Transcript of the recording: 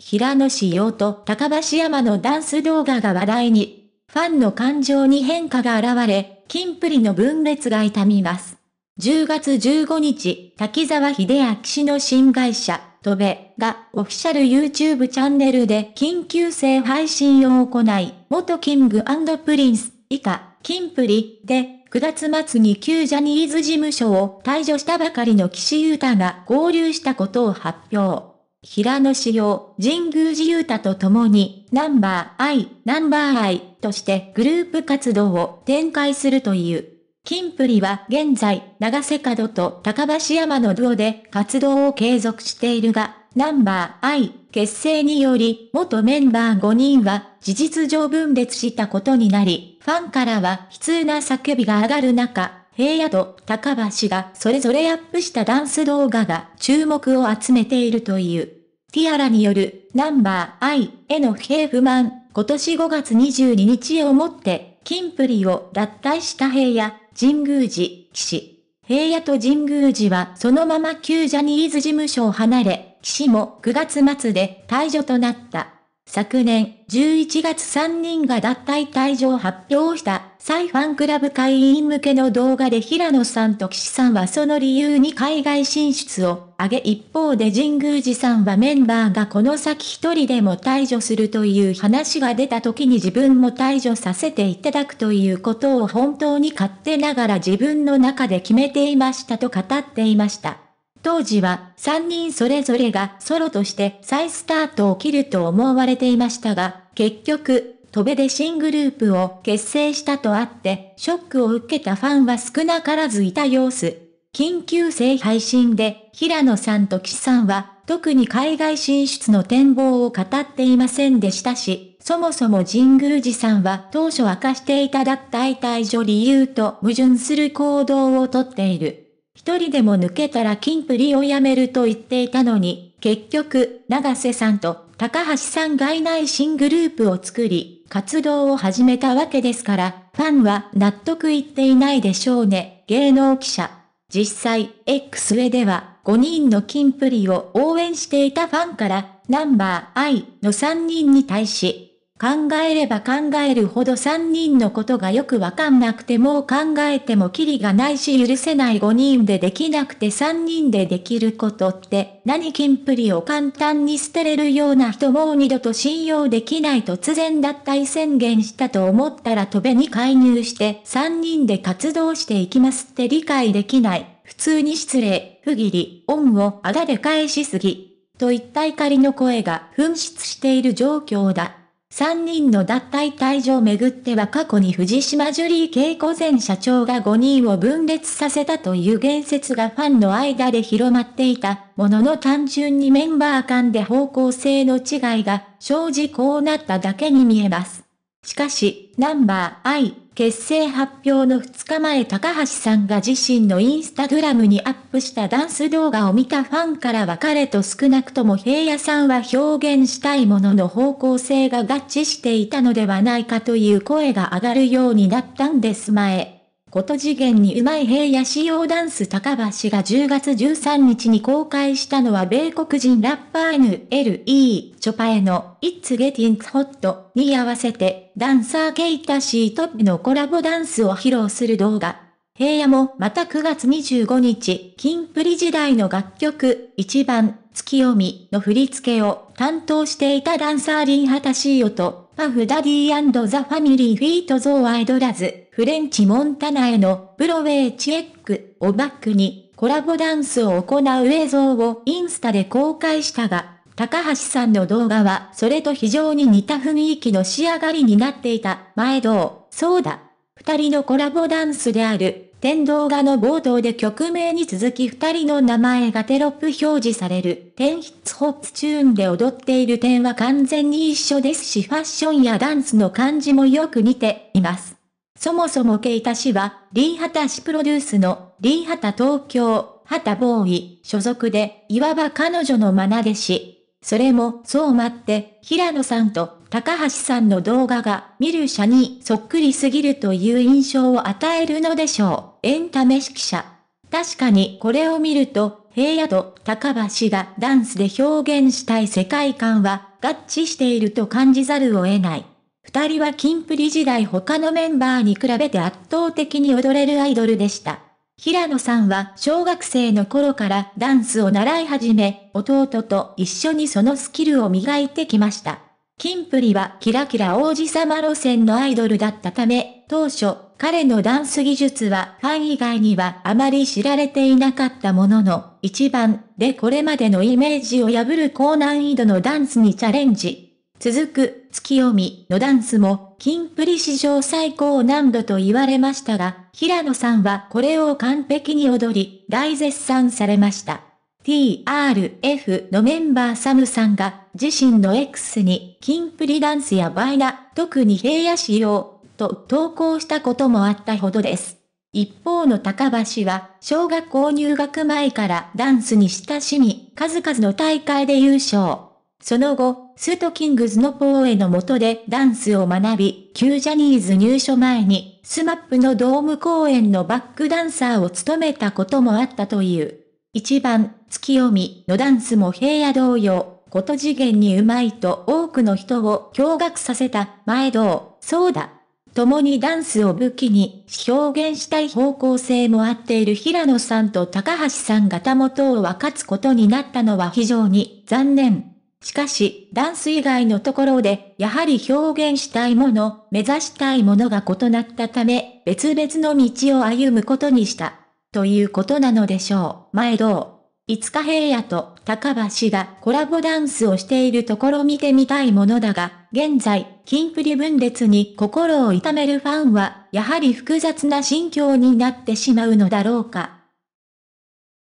平野紫耀と高橋山のダンス動画が話題に、ファンの感情に変化が現れ、金プリの分裂が痛みます。10月15日、滝沢秀明氏の新会社、トベがオフィシャル YouTube チャンネルで緊急性配信を行い、元キングプリンス以下、金プリで9月末に旧ジャニーズ事務所を退場したばかりの岸優太が合流したことを発表。平野紫耀、神宮寺勇太と共に、ナンバー I、ナンバー I としてグループ活動を展開するという。キンプリは現在、長瀬角と高橋山のドオで活動を継続しているが、ナンバー I 結成により、元メンバー5人は事実上分裂したことになり、ファンからは悲痛な叫びが上がる中、平野と高橋がそれぞれアップしたダンス動画が注目を集めているという。ティアラによるナンバー I への不平不満、今年5月22日をもって、金プリを脱退した平野、神宮寺、騎士。平野と神宮寺はそのまま旧ジャニーズ事務所を離れ、騎士も9月末で退場となった。昨年11月3人が脱退退場を発表したサイファンクラブ会員向けの動画で平野さんと岸さんはその理由に海外進出を挙げ一方で神宮寺さんはメンバーがこの先一人でも退場するという話が出た時に自分も退場させていただくということを本当に勝手ながら自分の中で決めていましたと語っていました。当時は3人それぞれがソロとして再スタートを切ると思われていましたが、結局、戸べで新グループを結成したとあって、ショックを受けたファンは少なからずいた様子。緊急性配信で、平野さんと岸さんは、特に海外進出の展望を語っていませんでしたし、そもそも神宮寺さんは当初明かしていただた。大退所理由と矛盾する行動をとっている。一人でも抜けたら金プリを辞めると言っていたのに、結局、長瀬さんと高橋さんがいない新グループを作り、活動を始めたわけですから、ファンは納得いっていないでしょうね、芸能記者。実際、X 上では、5人のキンプリを応援していたファンから、ナンバー I の3人に対し、考えれば考えるほど3人のことがよくわかんなくてもう考えてもキリがないし許せない5人でできなくて3人でできることって何キンプリを簡単に捨てれるような人もう二度と信用できない突然脱退宣言したと思ったら戸辺に介入して3人で活動していきますって理解できない。普通に失礼、不義理、恩をあだで返しすぎ。といった怒りの声が噴出している状況だ。3人の脱退退場をめぐっては過去に藤島ジュリー景子前社長が5人を分裂させたという言説がファンの間で広まっていたものの単純にメンバー間で方向性の違いが生じこうなっただけに見えます。しかし、ナンバー I 結成発表の2日前高橋さんが自身のインスタグラムにアップしたダンス動画を見たファンからは彼と少なくとも平野さんは表現したいものの方向性が合致していたのではないかという声が上がるようになったんです前。こと次元にうまい平野仕様ダンス高橋が10月13日に公開したのは米国人ラッパー NLE チョパエの It's Getting Hot に合わせてダンサーケイタシートップのコラボダンスを披露する動画。平野もまた9月25日、金プリ時代の楽曲、一番、月読みの振り付けを担当していたダンサーリン・ハタシーオと、パフ・ダディザ・ファミリー・フィート・ゾー・アイドラズ。フレンチ・モンタナへのブロウェイチェックをバックにコラボダンスを行う映像をインスタで公開したが、高橋さんの動画はそれと非常に似た雰囲気の仕上がりになっていた前うそうだ。二人のコラボダンスである、天動画の冒頭で曲名に続き二人の名前がテロップ表示される、天筆ホッツチューンで踊っている点は完全に一緒ですしファッションやダンスの感じもよく似ています。そもそもケイタ氏は、リーハタ氏プロデュースの、リーハタ東京、ハタボーイ、所属で、いわば彼女のナ弟子。それも、そう待って、平野さんと、高橋さんの動画が、見る者にそっくりすぎるという印象を与えるのでしょう。エンタメ指揮者。確かにこれを見ると、平野と高橋がダンスで表現したい世界観は合致していると感じざるを得ない。二人はキンプリ時代他のメンバーに比べて圧倒的に踊れるアイドルでした。平野さんは小学生の頃からダンスを習い始め、弟と一緒にそのスキルを磨いてきました。キンプリはキラキラ王子様路線のアイドルだったため、当初、彼のダンス技術はファン以外にはあまり知られていなかったものの、一番でこれまでのイメージを破る高難易度のダンスにチャレンジ。続く月読みのダンスも、金プリ史上最高難度と言われましたが、平野さんはこれを完璧に踊り、大絶賛されました。TRF のメンバーサムさんが、自身の X に、金プリダンスやバイナ、特に平野仕様、と投稿したこともあったほどです。一方の高橋は、小学校入学前からダンスに親しみ、数々の大会で優勝。その後、ストキングズのポーエの下でダンスを学び、旧ジャニーズ入所前に、スマップのドーム公演のバックダンサーを務めたこともあったという。一番、月読みのダンスも平野同様、こと次元にうまいと多くの人を驚愕させた、前道、そうだ。共にダンスを武器に表現したい方向性も合っている平野さんと高橋さんがたもとを分かつことになったのは非常に残念。しかし、ダンス以外のところで、やはり表現したいもの、目指したいものが異なったため、別々の道を歩むことにした。ということなのでしょう。前どう五日平野と高橋がコラボダンスをしているところ見てみたいものだが、現在、金プリ分裂に心を痛めるファンは、やはり複雑な心境になってしまうのだろうか。